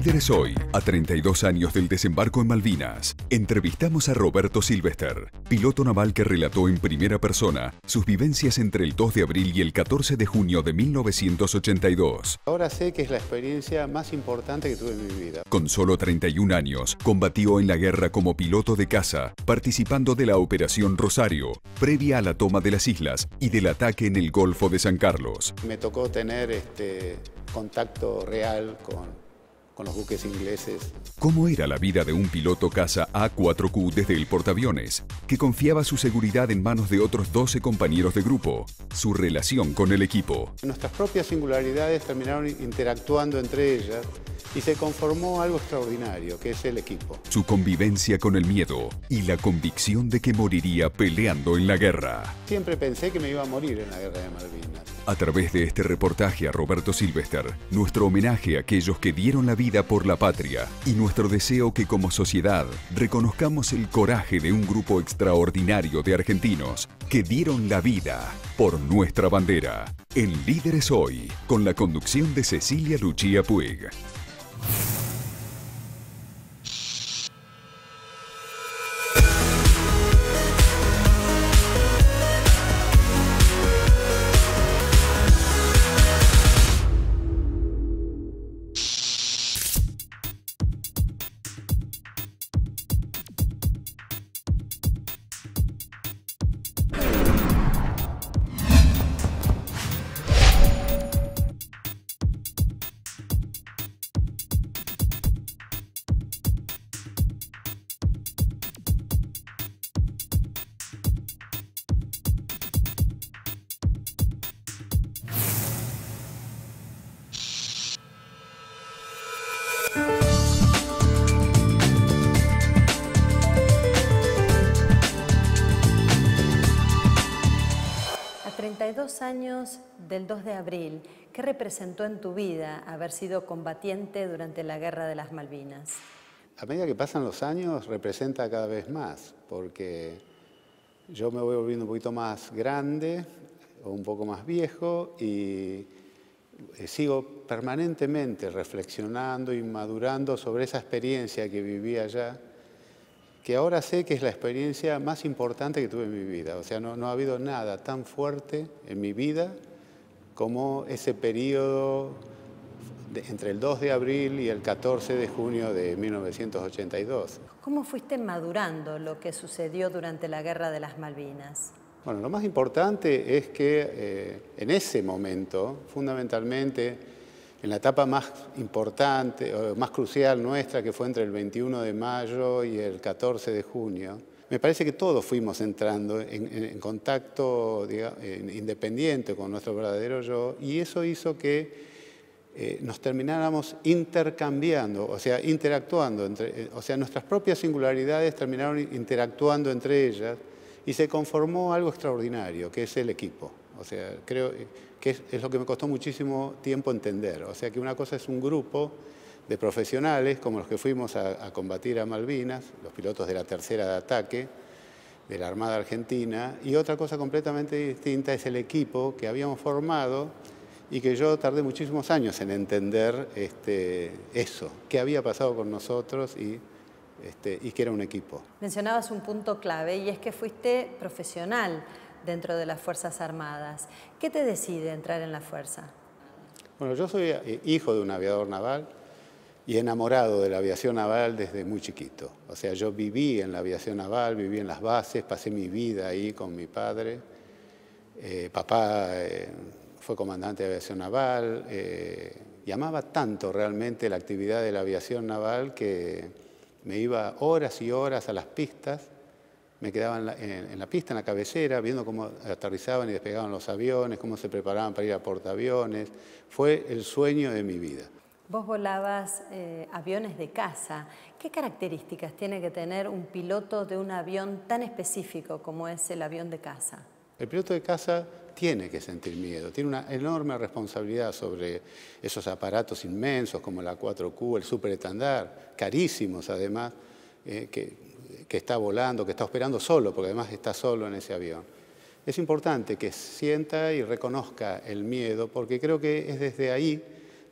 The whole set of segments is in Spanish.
Líderes hoy, a 32 años del desembarco en Malvinas, entrevistamos a Roberto Silvester, piloto naval que relató en primera persona sus vivencias entre el 2 de abril y el 14 de junio de 1982. Ahora sé que es la experiencia más importante que tuve en mi vida. Con solo 31 años, combatió en la guerra como piloto de caza, participando de la Operación Rosario, previa a la toma de las islas y del ataque en el Golfo de San Carlos. Me tocó tener este contacto real con con los buques ingleses. ¿Cómo era la vida de un piloto caza A4Q desde el portaaviones, que confiaba su seguridad en manos de otros 12 compañeros de grupo? Su relación con el equipo. Nuestras propias singularidades terminaron interactuando entre ellas y se conformó algo extraordinario, que es el equipo. Su convivencia con el miedo y la convicción de que moriría peleando en la guerra. Siempre pensé que me iba a morir en la guerra de Malvinas. A través de este reportaje a Roberto Silvester, nuestro homenaje a aquellos que dieron la vida por la patria y nuestro deseo que como sociedad reconozcamos el coraje de un grupo extraordinario de argentinos que dieron la vida por nuestra bandera. En Líderes Hoy, con la conducción de Cecilia Lucía Puig. años del 2 de abril, ¿qué representó en tu vida haber sido combatiente durante la Guerra de las Malvinas? A medida que pasan los años, representa cada vez más, porque yo me voy volviendo un poquito más grande o un poco más viejo y eh, sigo permanentemente reflexionando y madurando sobre esa experiencia que viví allá que ahora sé que es la experiencia más importante que tuve en mi vida. O sea, no, ha habido nada tan fuerte en mi vida como ese periodo entre el 2 de abril y el 14 de junio de 1982. ¿Cómo fuiste madurando lo que sucedió durante la Guerra de las Malvinas? Bueno, lo más importante es que eh, en ese momento, fundamentalmente, en la etapa más importante, más crucial nuestra, que fue entre el 21 de mayo y el 14 de junio, me parece que todos fuimos entrando en, contacto independiente con nuestro verdadero yo y eso hizo que eh, nos termináramos intercambiando, o sea, interactuando, entre, eh, o sea, nuestras propias singularidades terminaron interactuando entre ellas y se conformó algo extraordinario, que es el equipo. O sea, creo que es, lo que me costó muchísimo tiempo entender. O sea, que una cosa es un grupo de profesionales, como los que fuimos a, combatir a Malvinas, los pilotos de la tercera de ataque, de la Armada Argentina, y otra cosa completamente distinta es el equipo que habíamos formado y que yo tardé muchísimos años en entender este, eso, qué había pasado con nosotros este, y que era un equipo. Mencionabas un punto clave y es que fuiste profesional dentro de las Fuerzas Armadas. ¿Qué te decide entrar en la Fuerza? Bueno, yo soy eh, hijo de un aviador naval y enamorado de la aviación naval desde muy chiquito. O sea, yo viví en la aviación naval, viví en las bases, pasé mi vida ahí con mi padre. Eh, papá eh, fue comandante de aviación naval y amaba tanto realmente la actividad de la aviación naval que me iba horas y horas a las pistas me quedaban en la, pista, en la cabecera, viendo cómo aterrizaban y despegaban los aviones, cómo se preparaban para ir a portaaviones. Fue el sueño de mi vida. Vos volabas eh, aviones de caza. ¿Qué características tiene que tener un piloto de un avión tan específico como es el avión de caza? El piloto de caza tiene que sentir miedo, tiene una enorme responsabilidad sobre esos aparatos inmensos como la 4Q, el superestandar, carísimos además, eh, que que está volando, que está operando solo, porque además está solo en ese avión. Es importante que sienta y reconozca el miedo, porque creo que es desde ahí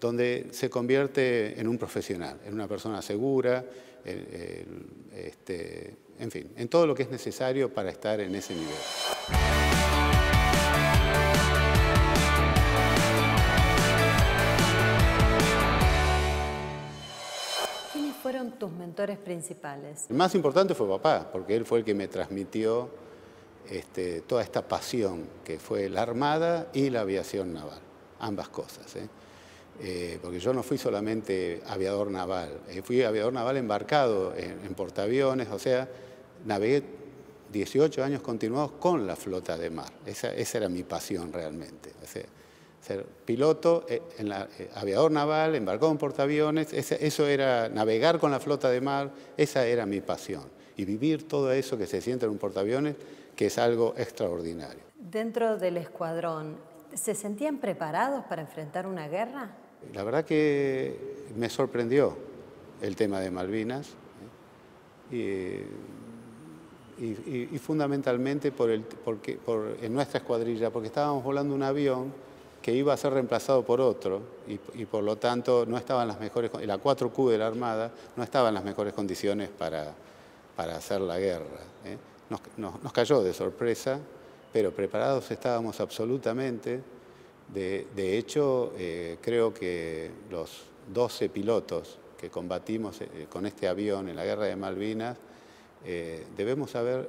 donde se convierte en un profesional, en una persona segura, en este, fin, en todo lo que es necesario para estar en ese nivel. mentores principales? El más importante fue papá, porque él fue el que me transmitió este, toda esta pasión que fue la Armada y la aviación naval, ambas cosas. ¿eh? Eh, porque yo no fui solamente aviador naval, eh, fui aviador naval embarcado en, portaaviones, o sea, navegué 18 años continuados con la flota de mar. Esa, era mi pasión realmente ser piloto, eh, en la, eh, aviador naval, embarcado portaaviones, eso era navegar con la flota de mar, esa era mi pasión. Y vivir todo eso que se siente en un portaaviones, que es algo extraordinario. Dentro del escuadrón, ¿se sentían preparados para enfrentar una guerra? La verdad que me sorprendió el tema de Malvinas eh, y, fundamentalmente en nuestra escuadrilla, porque estábamos volando un avión que iba a ser reemplazado por otro y, por lo tanto no estaban las mejores, la 4Q de la Armada no estaba en las mejores condiciones para, hacer la guerra. ¿eh? Nos, cayó de sorpresa, pero preparados estábamos absolutamente. De, hecho, eh, creo que los 12 pilotos que combatimos eh, con este avión en la guerra de Malvinas, debemos saber,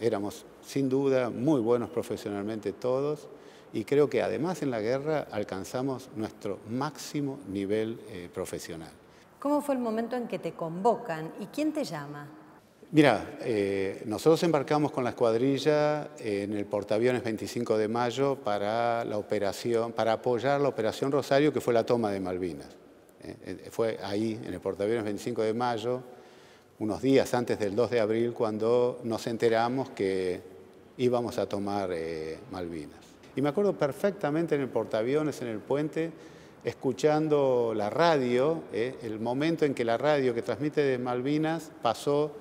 éramos sin duda muy buenos profesionalmente todos, y creo que además en la guerra alcanzamos nuestro máximo nivel eh, profesional. ¿Cómo fue el momento en que te convocan y quién te llama? Mira, eh, nosotros embarcamos con la escuadrilla en el portaaviones 25 de mayo para, la operación, para apoyar la operación Rosario, que fue la toma de Malvinas. Eh, fue ahí, en el portaaviones 25 de mayo, unos días antes del 2 de abril, cuando nos enteramos que íbamos a tomar Malvinas. Y me acuerdo perfectamente en el portaaviones, en el puente, escuchando la radio, eh, el momento en que la radio que transmite de Malvinas pasó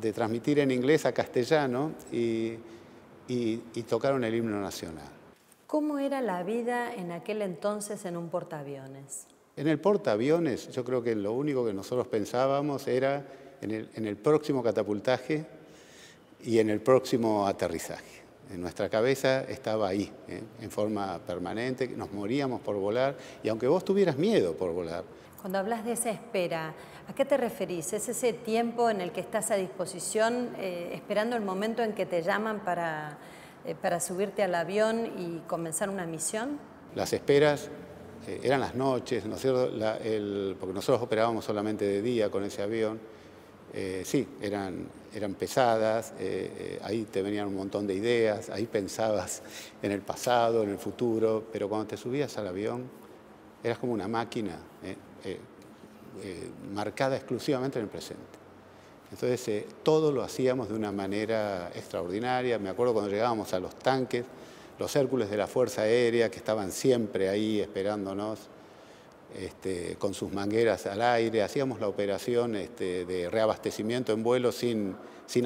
de transmitir en inglés a castellano y, tocaron el himno nacional. ¿Cómo era la vida en aquel entonces en un portaaviones? En el portaaviones yo creo que lo único que nosotros pensábamos era en el próximo catapultaje y en el próximo aterrizaje en nuestra cabeza estaba ahí, ¿eh? en forma permanente, nos moríamos por volar y aunque vos tuvieras miedo por volar. Cuando hablas de esa espera, ¿a qué te referís? ¿Es ese tiempo en el que estás a disposición eh, esperando el momento en que te llaman eh, para, subirte al avión y comenzar una misión? Las esperas eran las noches, ¿no cierto? porque nosotros operábamos solamente de día con ese avión eh, sí, eran, eran pesadas, eh, eh, ahí te venían un montón de ideas, ahí pensabas en el pasado, en el futuro, pero cuando te subías al avión eras como una máquina marcada exclusivamente en el presente. Entonces todo lo hacíamos de una manera extraordinaria, me acuerdo cuando llegábamos a los tanques, los Hércules de la Fuerza Aérea que estaban siempre ahí esperándonos, este, con sus mangueras al aire, hacíamos la operación este, de reabastecimiento en vuelo sin,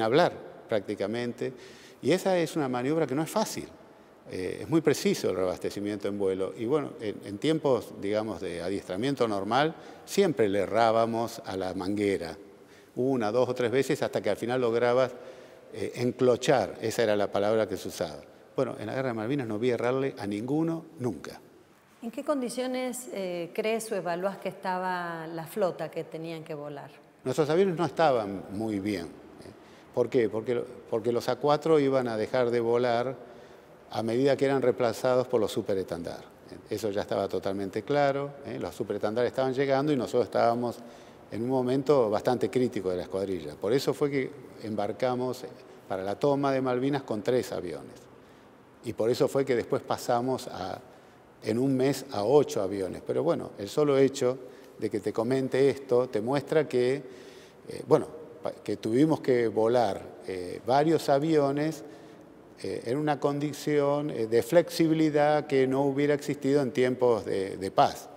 hablar prácticamente. Y esa es una maniobra que no es fácil. Eh, es muy preciso el reabastecimiento en vuelo. Y bueno, en, tiempos, digamos, de adiestramiento normal, siempre le errábamos a la manguera, una, dos o tres veces, hasta que al final lograbas eh, enclochar, esa era la palabra que se usaba. Bueno, en la Guerra de Malvinas no vi errarle a ninguno nunca. ¿En qué condiciones eh, crees o evalúas que estaba la flota que tenían que volar? Nuestros aviones no estaban muy bien. ¿eh? ¿Por qué? Porque, los A4 iban a dejar de volar a medida que eran reemplazados por los superetandar. ¿eh? Eso ya estaba totalmente claro. Los superetandar estaban llegando y nosotros estábamos en un momento bastante crítico de la escuadrilla. Por eso fue que embarcamos para la toma de Malvinas con tres aviones. Y por eso fue que después pasamos a en un mes a ocho aviones. Pero bueno, el solo hecho de que te comente esto te muestra que, eh, bueno, que tuvimos que volar eh, varios aviones eh, en una condición de flexibilidad que no hubiera existido en tiempos de, de paz.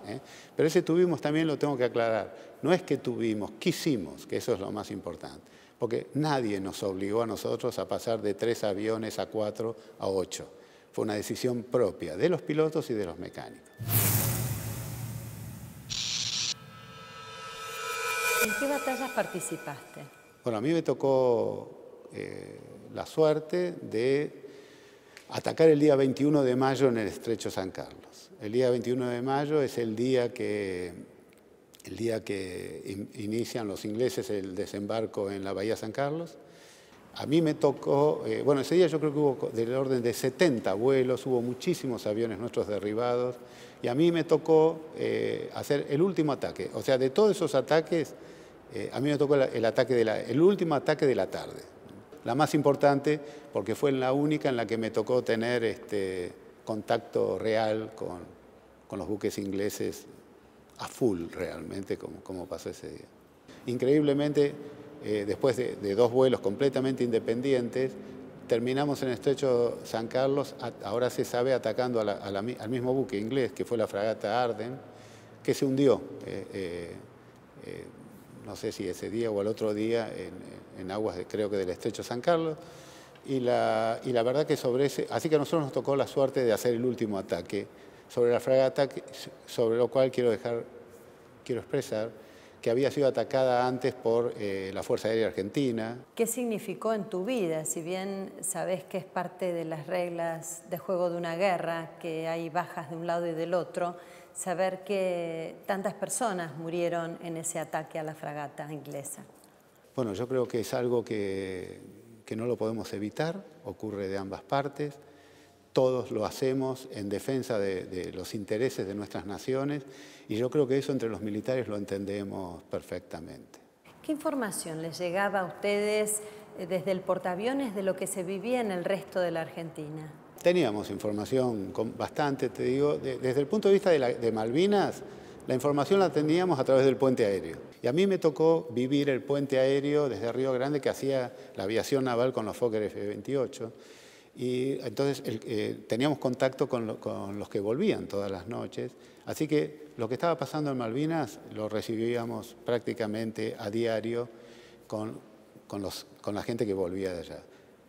Pero ese tuvimos también lo tengo que aclarar. No es que tuvimos, quisimos, que eso es lo más importante. Porque nadie nos obligó a nosotros a pasar de tres aviones a cuatro a ocho fue una decisión propia de los pilotos y de los mecánicos. ¿En qué batallas participaste? Bueno, a mí me tocó eh, la suerte de atacar el día 21 de mayo en el Estrecho San Carlos. El día 21 de mayo es el día que, el día que inician los ingleses el desembarco en la Bahía San Carlos a mí me tocó, eh, bueno, ese día yo creo que hubo del orden de 70 vuelos, hubo muchísimos aviones nuestros derribados, y a mí me tocó eh, hacer el último ataque. O sea, de todos esos ataques, eh, a mí me tocó el, ataque último ataque de la tarde. La más importante, porque fue la única en la que me tocó tener este, contacto real con, los buques ingleses a full realmente, como, como pasó ese día. Increíblemente, eh, después de, dos vuelos completamente independientes, terminamos en el estrecho San Carlos, ahora se sabe atacando al mismo buque inglés, que fue la fragata Arden, que se hundió, eh, eh, no sé si ese día o el otro día, en, aguas creo que del estrecho San Carlos. Y la, y la verdad que sobre ese, así que a nosotros nos tocó la suerte de hacer el último ataque sobre la fragata, sobre lo cual quiero dejar, quiero expresar que había sido atacada antes por eh, la Fuerza Aérea Argentina. ¿Qué significó en tu vida? Si bien sabes que es parte de las reglas de juego de una guerra, que hay bajas de un lado y del otro, saber que tantas personas murieron en ese ataque a la fragata inglesa. Bueno, yo creo que es algo que no lo podemos evitar, ocurre de ambas partes todos lo hacemos en defensa de, los intereses de nuestras naciones y yo creo que eso entre los militares lo entendemos perfectamente. ¿Qué información les llegaba a ustedes eh, desde el portaaviones de lo que se vivía en el resto de la Argentina? Teníamos información bastante, te digo, desde el punto de vista de, de Malvinas, la información la teníamos a través del puente aéreo. Y a mí me tocó vivir el puente aéreo desde Río Grande que hacía la aviación naval con los Fokker F-28. Y entonces eh, teníamos contacto con, los que volvían todas las noches. Así que lo que estaba pasando en Malvinas lo recibíamos prácticamente a diario con, la gente que volvía de allá.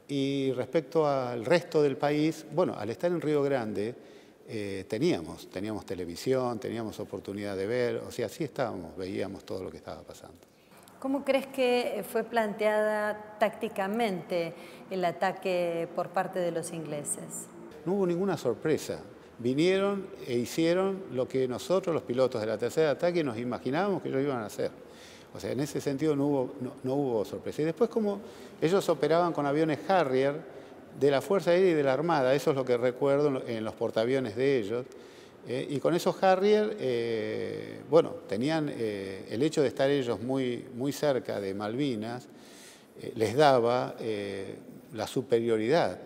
Y respecto al resto del país, bueno, al estar en Río Grande, eh, teníamos, teníamos televisión, teníamos oportunidad de ver, o sea, sí estábamos, veíamos todo lo que estaba pasando. ¿Cómo crees que fue planteada tácticamente el ataque por parte de los ingleses? No hubo ninguna sorpresa. Vinieron e hicieron lo que nosotros, los pilotos de la tercera ataque, nos imaginábamos que ellos iban a hacer. O sea, en ese sentido no hubo, sorpresa. Y después, como ellos operaban con aviones Harrier de la Fuerza Aérea y de la Armada, eso es lo que recuerdo en los portaaviones de ellos, eh, y con esos Harrier, eh, bueno, tenían eh, el hecho de estar ellos muy, muy cerca de Malvinas, les daba la superioridad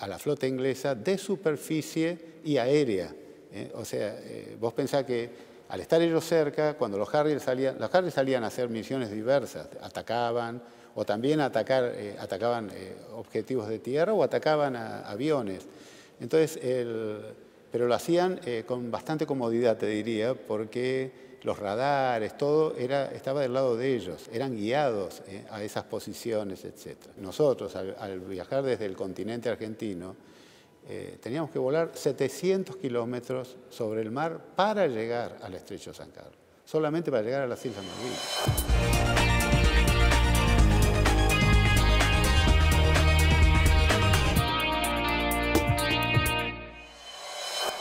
a la flota inglesa de superficie y aérea. O sea, vos pensás que al estar ellos cerca, cuando los Harrier salían, los Harrier salían a hacer misiones diversas, atacaban o también atacar, atacaban objetivos de tierra o atacaban aviones. Entonces, el pero lo hacían eh, con bastante comodidad, te diría, porque los radares, todo era, estaba del lado de ellos, eran guiados eh, a esas posiciones, etc. Nosotros, al, viajar desde el continente argentino, eh, teníamos que volar 700 kilómetros sobre el mar para llegar al estrecho San Carlos, solamente para llegar a las Islas Malvinas.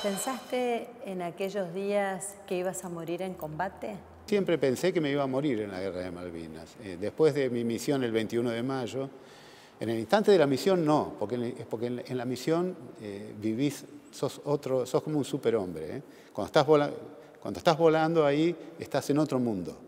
¿Pensaste en aquellos días que ibas a morir en combate? Siempre pensé que me iba a morir en la guerra de Malvinas. Eh, después de mi misión el 21 de mayo, en el instante de la misión no, porque en, es porque la misión eh, vivís, sos, otro, sos como un superhombre. Eh. Cuando, estás cuando estás volando ahí, estás en otro mundo.